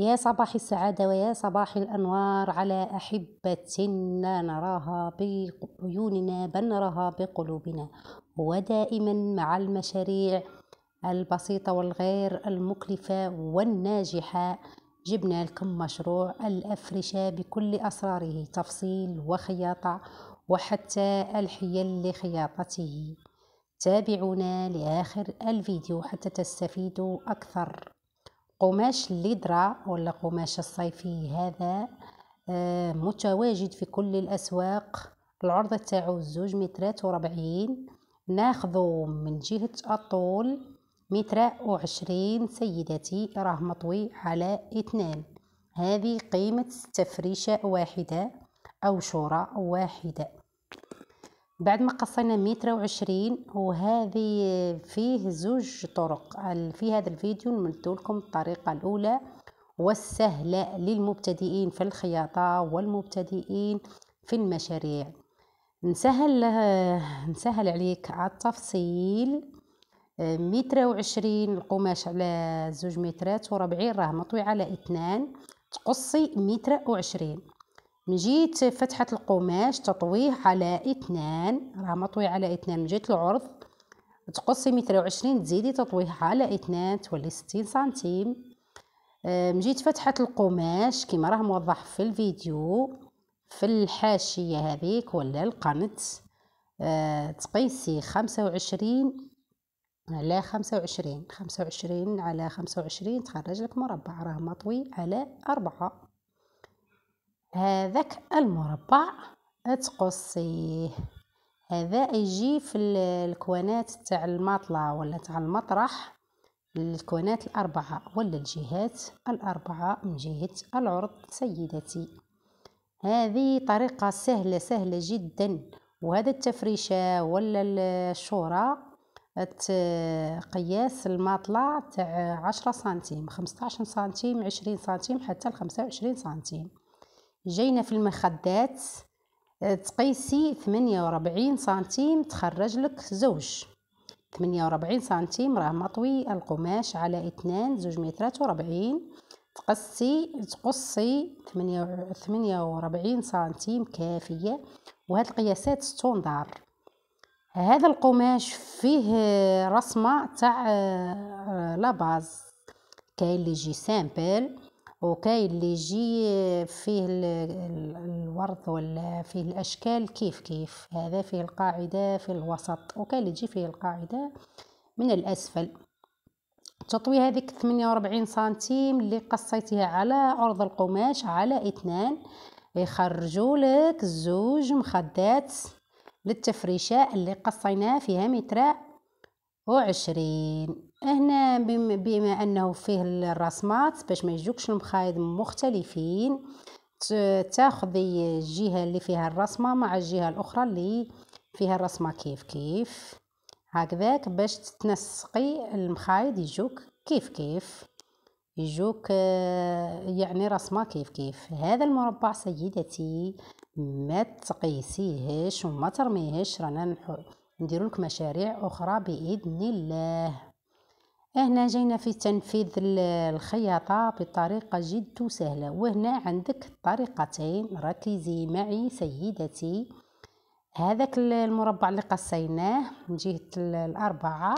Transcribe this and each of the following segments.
يا صباح السعادة ويا صباح الأنوار على أحبة لا نراها بعيوننا بل نراها بقلوبنا ودائما مع المشاريع البسيطة والغير المكلفة والناجحة جبنا لكم مشروع الأفرشة بكل أسراره تفصيل وخياطة وحتى الحيل لخياطته تابعونا لآخر الفيديو حتى تستفيدوا أكثر قماش الليدرا ولا قماش الصيفي هذا آه، متواجد في كل الأسواق العرضة تاعو زوج مترات وربعين ناخذو من جهة الطول متر وعشرين سيدتي راه مطوي على اثنان هذه قيمة تفريشة واحدة أو شورى واحدة بعد ما قصينا متر وعشرين وهذه فيه زوج طرق في هذا الفيديو نمدو لكم الطريقة الأولى والسهلة للمبتدئين في الخياطة والمبتدئين في المشاريع نسهل نسهل عليك على التفصيل متر وعشرين القماش على زوج مترات وربعين راه مطوي على اثنان تقصي متر وعشرين من جيت فتحة القماش تطويه على اثنان راه مطوي على اثنان من جيت العرض تقصي متر وعشرين تزيدي تطويه على اثنان تولي ستين سنتيم آه، من جيت فتحة القماش كما راه موضح في الفيديو في الحاشية هذيك ولا القنت آه، تقيسي خمسة وعشرين على خمسة وعشرين خمسة وعشرين على خمسة وعشرين تخرج لك مربع راه مطوي على أربعة هذاك المربع تقصيه هذا يجي في الكوانات تاع الماطله ولا تاع المطرح الكوانات الاربعه ولا الجهات الاربعه من جهه العرض سيدتي هذه طريقه سهله سهله جدا وهذا التفريشه ولا الشوره قياس الماطله تاع 10 سنتيم 15 سنتيم 20 سنتيم حتى ل 25 سنتيم جينا في المخدات آه، تقيسي 48 سنتيم تخرج لك زوج 48 سنتيم راه مطوي القماش على اثنان زوج مترات وربعين تقصي تقصي 48 سنتيم كافية وهاد القياسات ستوندار هذا القماش فيه آه، رسمة تاع آه، لاباز كاين اللي يجي سامبل وكاين اللي يجي فيه الورد ولا فيه الاشكال كيف كيف هذا فيه القاعده في الوسط وكاين اللي تجي فيه القاعده من الاسفل تطوي هذيك 48 سنتيم اللي قصيتيها على عرض القماش على اثنان يخرجوا لك زوج مخدات للتفريشه اللي قصيناها فيها متر وعشرين هنا بما أنه فيه الرسمات باش ما يجوكش المخايط مختلفين تاخذي الجهة اللي فيها الرسمة مع الجهة الأخرى اللي فيها الرسمة كيف كيف هكذاك باش تنسقي المخايض يجوك كيف كيف يجوك يعني رسمة كيف كيف هذا المربع سيدتي ما تقيسيهش وما ترميهش رانا نديروا لك مشاريع اخرى باذن الله هنا جينا في تنفيذ الخياطه بطريقه جد سهله وهنا عندك طريقتين ركزي معي سيدتي هذاك المربع اللي قصيناه من جهه الاربعه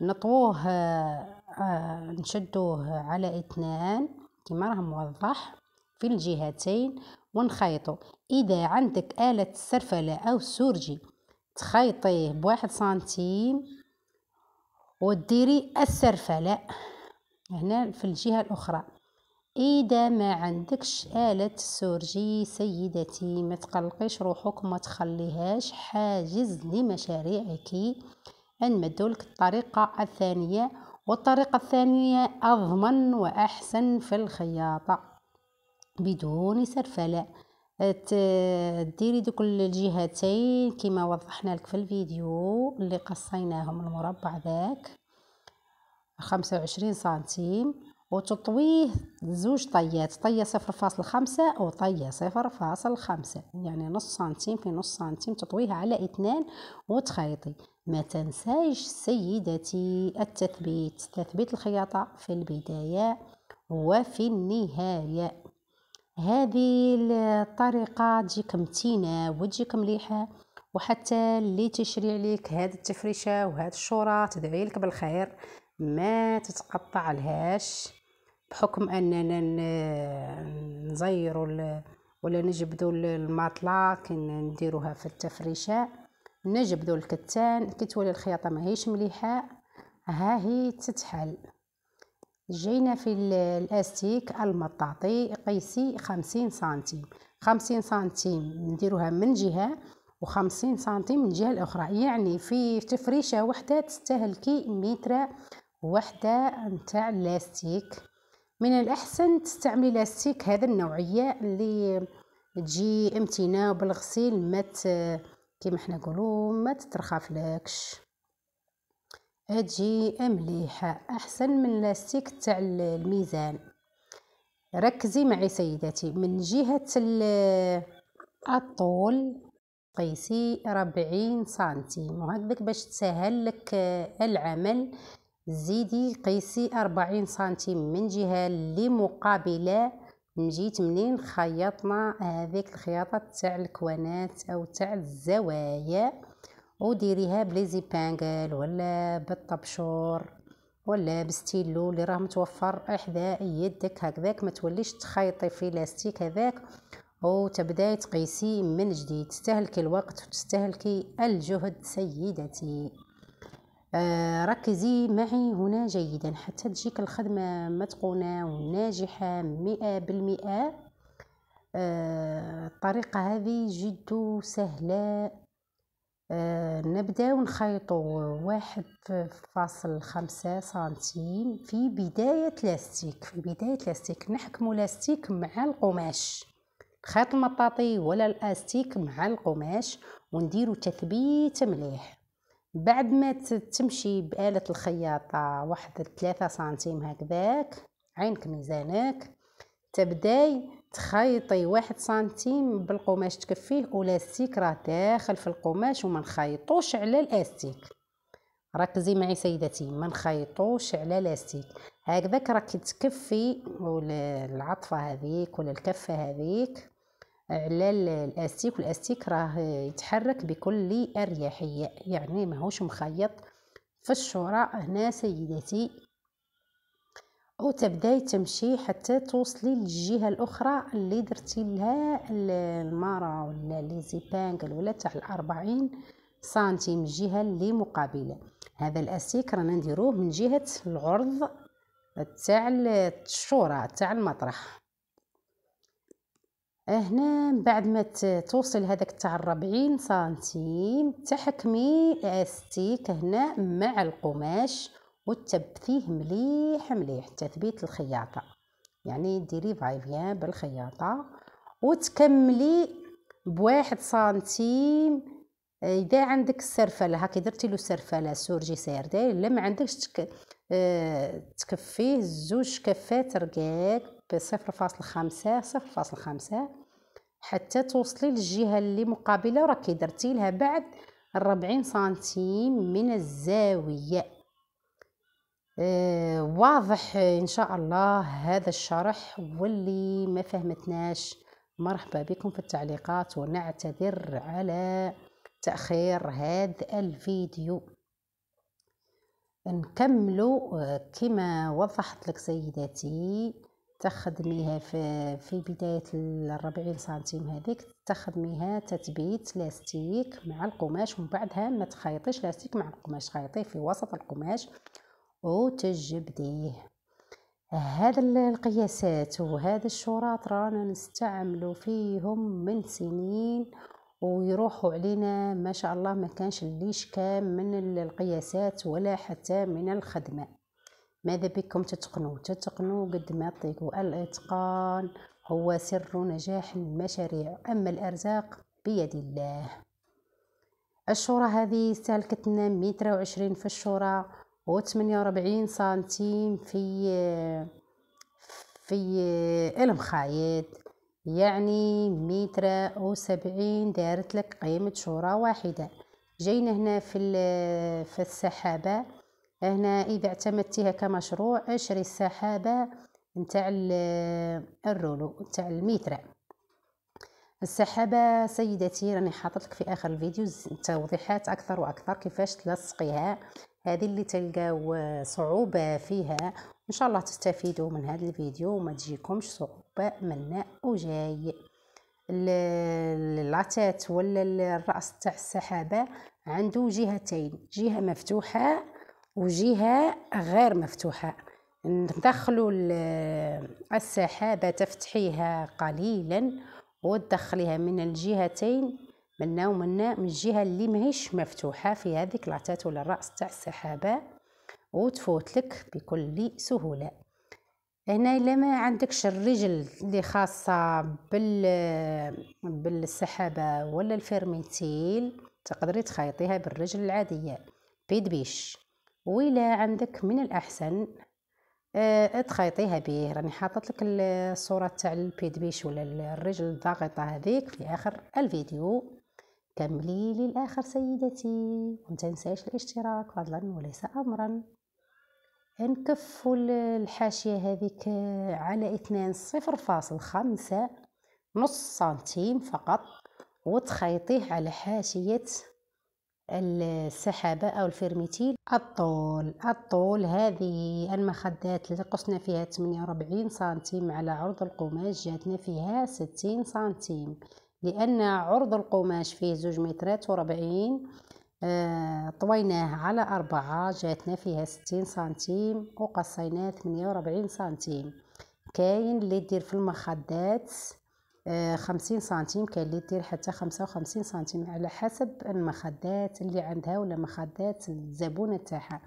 نطوه آه، آه، نشدوه على اثنان كما راه موضح في الجهتين ونخيطو اذا عندك اله السرفله او السورجي تخيطيه بواحد سنتيم وديري السرفلاء هنا في الجهة الأخرى إذا ما عندكش آلة سورجي سيدتي ما تقلقيش روحك ما تخليهاش حاجز لمشاريعك نمدولك الطريقة الثانية والطريقة الثانية أضمن وأحسن في الخياطة بدون سرفلة ديري دوك الجهتين كما وضحنا لك في الفيديو اللي قصيناهم المربع ذاك خمسة وعشرين سنتيم وتطويه زوج طيات طية صفر فاصل خمسة وطية صفر فاصل خمسة يعني نص سنتيم في نص سنتيم تطويها على اثنان وتخيطي ما تنسايش سيدتي التثبيت تثبيت الخياطة في البداية وفي النهاية هذه الطريقة تجيك متينة وتجيك مليحة وحتى اللي تشري عليك هاد التفريشة وهاد الشورة تدعي لك بالخير ما تتقطع لهاش بحكم اننا نزيروا ولا نجبدوا الماطله نديروها في التفريشه نجبدو الكتان كتولي الخياطه ماهيش مليحه ها هي تتحل جينا في الاستيك المطاطي قيسي خمسين سنتيم خمسين سنتيم نديروها من جهه وخمسين سنتيم من الجهه الاخرى يعني في تفريشه وحده تستهلكي متر وحده نتاع لاستيك من الاحسن تستعملي لاستيك هذا النوعيه اللي تجي امتناع بالغسيل ما كيما حنا نقولوا ما تترخافلكش هادشي مليحة أحسن من لاستيك تاع الميزان ركزي معي سيداتي من جهة الطول قيسي ربعين سنتيم وهكذاك باش تسهل لك العمل زيدي قيسي أربعين سنتيم من جهة اللي مقابلة نجيت منين خيطنا هذيك الخياطة تاع الكوانات أو تاع الزوايا وديريها بليزي بانجل ولا بالطبشور ولا بستيلو اللي راه متوفر احذاء يدك هكذاك ما توليش تخيطي في لاستيك هذاك وتبداي تقيسي من جديد تستهلكي الوقت وتستهلكي الجهد سيدتي آه ركزي معي هنا جيدا حتى تجيك الخدمة متقونة وناجحة مئة بالمئة آه الطريقة هذه جد سهلة آه، نبداو نخيطو واحد فاصل خمسة سنتيم في بداية لاستيك في بداية لاستيك نحكمو لاستيك مع القماش الخيط المطاطي ولا الاستيك مع القماش ونديرو تثبيت مليح بعد ما تمشي بآلة الخياطة واحد ثلاثة سنتيم هكذاك عينك ميزانك تبداي تخيطي واحد سنتيم بالقماش تكفيه ولاستيك راه داخل في القماش وما نخيطوش على الاستيك ركزي معي سيدتي ما نخيطوش على لاستيك هكذاك راك تكفي العطفه هذيك ولا الكفه هذيك على الاستيك والاستيك راه يتحرك بكل اريحيه يعني ماهوش مخيط في الشراء هنا سيدتي وتبداي تمشي حتى توصلي للجهه الاخرى اللي درتي لها الماره ولا لي زيبانكل ولا تاع الأربعين سنتيم الجهه اللي مقابله هذا الاسيك رانا نديروه من جهه العرض تاع الشوره تاع المطرح هنا بعد ما توصل هذاك تاع الربعين سنتيم تحكمي الاستيك هنا مع القماش وتثبتيه مليح مليح تثبيت الخياطه يعني ديري فايفيان بالخياطه وتكملي بواحد سنتيم اذا عندك السرفله هاكي درتي له سرفله سورجي سير داير الا ما عندكش تك... اه... تكفيه زوج كفات رقاق ب 0.5 0.5 حتى توصلي للجهه اللي مقابله راكي درتي لها بعد 40 سنتيم من الزاويه آه، واضح ان شاء الله هذا الشرح واللي ما فهمتناش مرحبا بكم في التعليقات ونعتذر على تأخير هذا الفيديو نكملوا آه، كما وضحت لك سيداتي تخدميها في, في بداية الربعين سنتيم هذيك تخدميها تثبيت لاستيك مع القماش ومن بعدها ما تخيطيش لاستيك مع القماش خيطيه في وسط القماش وتجبديه هذا القياسات وهذا الشراط رانا نستعملو فيهم من سنين ويروحوا علينا ما شاء الله ما كانش ليش كام من القياسات ولا حتى من الخدمة ماذا بكم تتقنوا تتقنوا قد ما تطيقوا الاتقان هو سر نجاح المشاريع أما الأرزاق بيد الله الشورى هذه سالكتنا متر وعشرين في الشورى و 48 سنتيم في في المخايد يعني متر وسبعين دارت لك قيمة شورة واحدة جينا هنا في في السحابة هنا إذا اعتمدتيها كمشروع اشري السحابة نتاع الرولو نتاع المتر السحابة سيدتي راني حاطت لك في آخر الفيديو توضيحات أكثر وأكثر كيفاش تلصقيها هذه اللي تلقاو صعوبة فيها إن شاء الله تستفيدوا من هذا الفيديو وما تجيكمش صعوبة من وجاي العتات ولا الرأس تاع السحابة عنده جهتين جهة مفتوحة وجهة غير مفتوحة ندخلوا السحابة تفتحيها قليلا وتدخليها من الجهتين منا ومنا من الجهه اللي ماهيش مفتوحه في هذيك العتات ولا الراس تاع السحابه وتفوت لك بكل سهوله هنا الا ما عندكش الرجل اللي خاصه بال بالسحابه ولا الفيرميتيل تقدري تخيطيها بالرجل العاديه بيدبيش ولا عندك من الاحسن اه تخيطيها به راني حاطط لك الصوره تاع البيدبيش ولا الرجل الضاغطه هذيك في اخر الفيديو كملي للآخر سيدتي وما تنساش الاشتراك فضلا وليس أمرا نكفوا الحاشية هذيك على اثنان صفر فاصل خمسة نص سنتيم فقط وتخيطيه على حاشية السحابة أو الفيرميتيل الطول الطول هذه المخدات اللي قصنا فيها 48 سنتيم على عرض القماش جاتنا فيها 60 سنتيم لأن عرض القماش فيه زوج مترات وربعين آه، طويناه على أربعة جاتنا فيها ستين سنتيم وقصيناه ثمانية وربعين سنتيم كاين اللي دير في المخدات آه، خمسين سنتيم كاين اللي دير حتى خمسة وخمسين سنتيم على حسب المخدات اللي عندها ولا مخدات الزبونة تاعها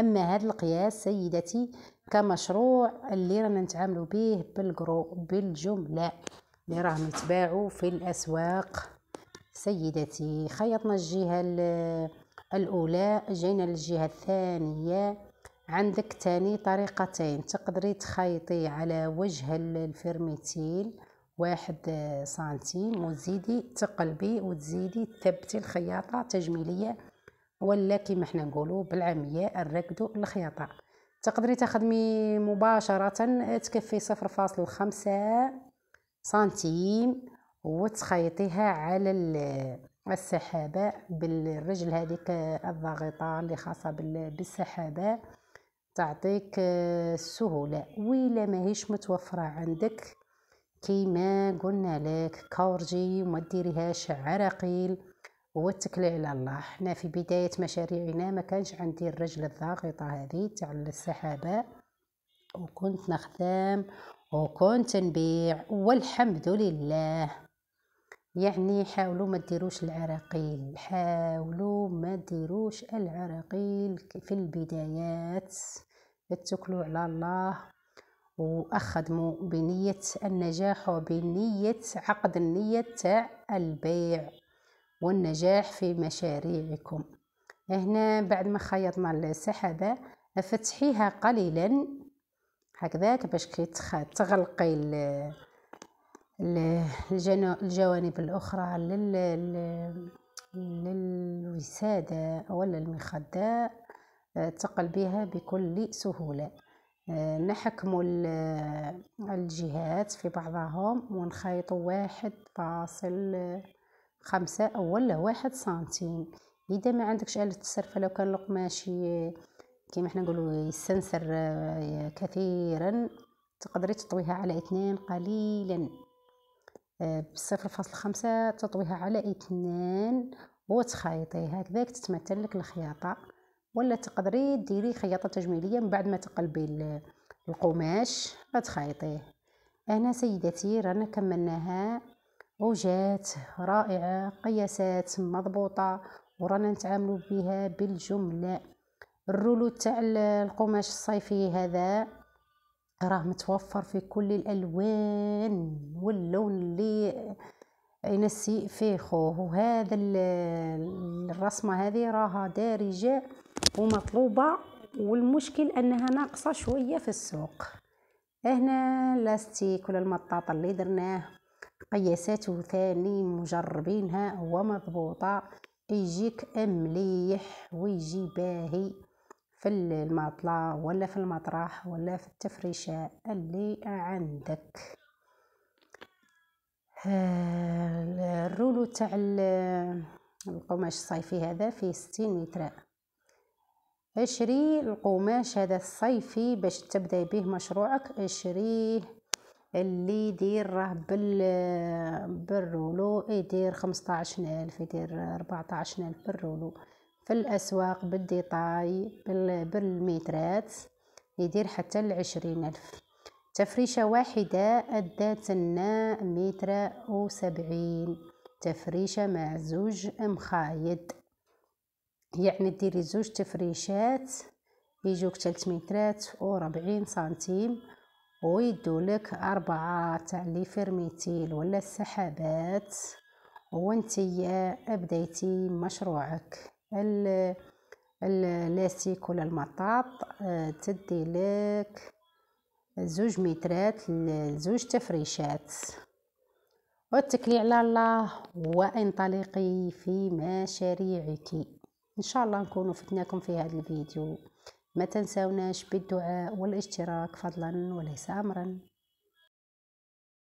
أما هذا القياس سيدتي كمشروع اللي رانا نتعاملوا به بالجملة اللي راهم يتباعوا في الاسواق سيدتي خيطنا الجهه الاولى جينا للجهه الثانيه عندك تاني طريقتين تقدري تخيطي على وجه الفرميتيل واحد سنتيم وتزيدي تقلبي وتزيدي تثبتي الخياطه تجميليه ولا كيما حنا نقولوا بالعاميه نركدو الخياطه تقدري تخدمي مباشره تكفي صفر خمسة سنتيم وتخيطيها على السحابة بالرجل هذيك الضاغطة اللي خاصة بالسحابة تعطيك آه، السهولة وإلا ماهيش متوفرة عندك كيما قلنا لك كورجي وما ديريهاش عراقيل واتكلي على الله حنا في بداية مشاريعنا ما كانش عندي الرجل الضاغطة هذه تاع السحابة وكنت نخدم وكنت نبيع والحمد لله يعني حاولوا ما ديروش العراقيل حاولوا ما ديروش العراقيل في البدايات اتكلوا على الله واخدموا بنية النجاح وبنية عقد النية تاع البيع والنجاح في مشاريعكم هنا بعد ما خيطنا السحابة فتحيها قليلا هكذاك باش كيتغلقي الجوانب الاخرى لل للوساده ولا المخده آه، تقلبها بكل سهوله آه، نحكم الجهات في بعضهم ونخيط واحد فاصل خمسة ولا واحد سنتيم إذا ما عندكش آلة تصرف لو كان القماشي كيما حنا نقولوا يستنسر آه، كثيرا تقدري تطويها على اثنين قليلا آه، بصفر فاصل خمسة تطويها على اثنان وتخيطيه هكذاك تتمثل لك الخياطة ولا تقدري ديري خياطة تجميلية من بعد ما تقلبي القماش غتخيطيه أنا سيداتي رانا كملناها وجات رائعة قياسات مضبوطة ورانا نتعاملوا بها بالجملة الرولو تاع القماش الصيفي هذا راه متوفر في كل الالوان واللون اللي ينسي فيه خوه وهذا الرسمه هذه راها دارجه ومطلوبه والمشكل انها ناقصه شويه في السوق هنا لاستيك ولا المطاط اللي درناه قياساته ثاني مجربينها ومضبوطه يجيك مليح ويجي باهي في المطلع ولا في المطرح ولا في التفريشة اللي عندك آه، الرولو تاع القماش الصيفي هذا فيه ستين متر اشري القماش هذا الصيفي باش تبداي به مشروعك اشريه اللي يدير راه بال بالرولو يدير خمسطاعش الف يدير ربعطاعش الف بالرولو في الأسواق بالديطاي بالمترات يدير حتى العشرين ألف تفريشة واحدة أدات لنا متر وسبعين تفريشة مع زوج مخايد يعني ديري زوج تفريشات يجوك تلت مترات وربعين سنتيم ويدولك أربعة تاع ليفرميتيل ولا السحابات وانتي بديتي مشروعك اللاسيك ولا المطاط آه، تدي لك زوج مترات لزوج تفريشات واتكلي على الله وانطلقي في مشاريعك ان شاء الله نكونوا فتناكم في هذا الفيديو ما تنسوناش بالدعاء والاشتراك فضلا وليس امرا